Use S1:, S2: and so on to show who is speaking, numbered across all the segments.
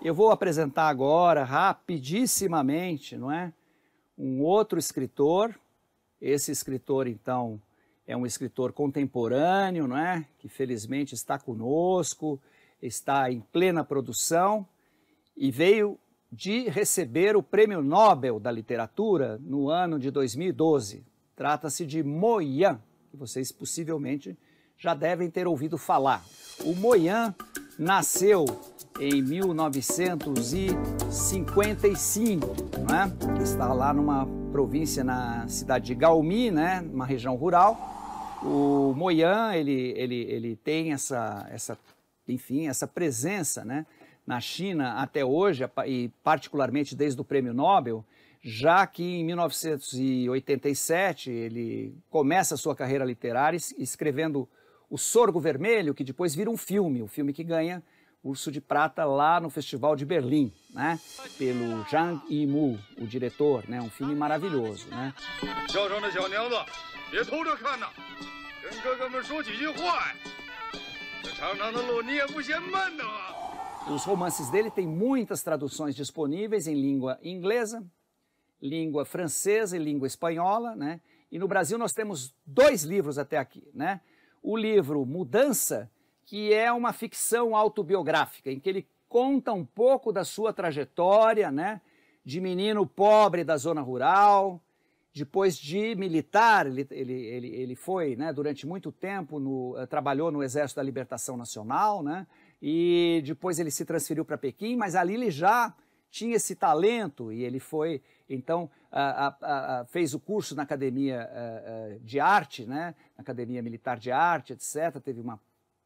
S1: Eu vou apresentar agora, rapidissimamente, não é? Um outro escritor. Esse escritor, então, é um escritor contemporâneo, não é? Que felizmente está conosco, está em plena produção e veio de receber o Prêmio Nobel da Literatura no ano de 2012. Trata-se de Moyan, que vocês possivelmente já devem ter ouvido falar. O Moyan nasceu em 1955, né? está lá numa província na cidade de Galmi, né? uma região rural. O Moyan ele, ele, ele tem essa, essa, enfim, essa presença né? na China até hoje, e particularmente desde o Prêmio Nobel, já que em 1987 ele começa a sua carreira literária escrevendo O Sorgo Vermelho, que depois vira um filme, o filme que ganha Urso de Prata lá no Festival de Berlim, né? Pelo Zhang Yimou, o diretor, né? Um filme maravilhoso, né? Os romances dele têm muitas traduções disponíveis em língua inglesa, língua francesa e língua espanhola, né? E no Brasil nós temos dois livros até aqui, né? O livro Mudança, que é uma ficção autobiográfica, em que ele conta um pouco da sua trajetória, né? De menino pobre da zona rural, depois de militar, ele, ele, ele, ele foi, né, durante muito tempo, no, eh, trabalhou no Exército da Libertação Nacional, né? E depois ele se transferiu para Pequim, mas ali ele já tinha esse talento e ele foi, então, a, a, a, fez o curso na Academia eh, eh, de Arte, né? na Academia Militar de Arte, etc. Teve uma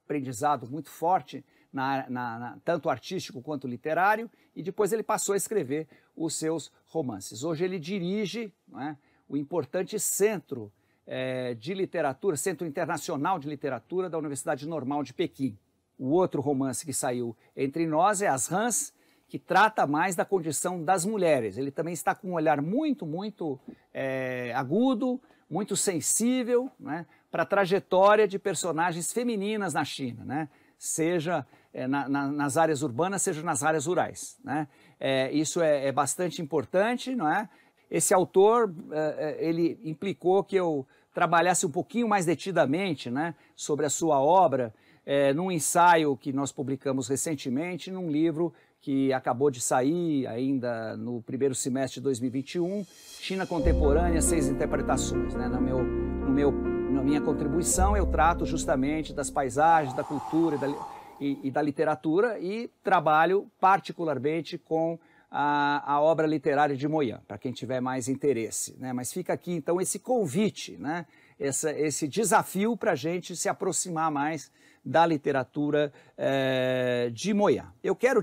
S1: aprendizado muito forte, na, na, na, tanto artístico quanto literário, e depois ele passou a escrever os seus romances. Hoje ele dirige é, o importante centro é, de literatura, Centro Internacional de Literatura da Universidade Normal de Pequim. O outro romance que saiu entre nós é As Rãs, que trata mais da condição das mulheres. Ele também está com um olhar muito, muito é, agudo, muito sensível, né, para a trajetória de personagens femininas na China, né? seja é, na, na, nas áreas urbanas, seja nas áreas rurais. Né? É, isso é, é, bastante importante, não é? Esse autor, eh, ele implicou que eu trabalhasse um pouquinho mais detidamente né, sobre a sua obra, num ensaio que nós publicamos recentemente, num livro que acabou de sair ainda no primeiro semestre de 2021, China Contemporânea, Seis Interpretações, né, no meu, no meu na minha contribuição, eu trato justamente das paisagens, da cultura e da, e, e da literatura e trabalho particularmente com a, a obra literária de Moyan, para quem tiver mais interesse. Né? Mas fica aqui, então, esse convite, né? Essa, esse desafio para a gente se aproximar mais da literatura eh, de Moyan. Eu quero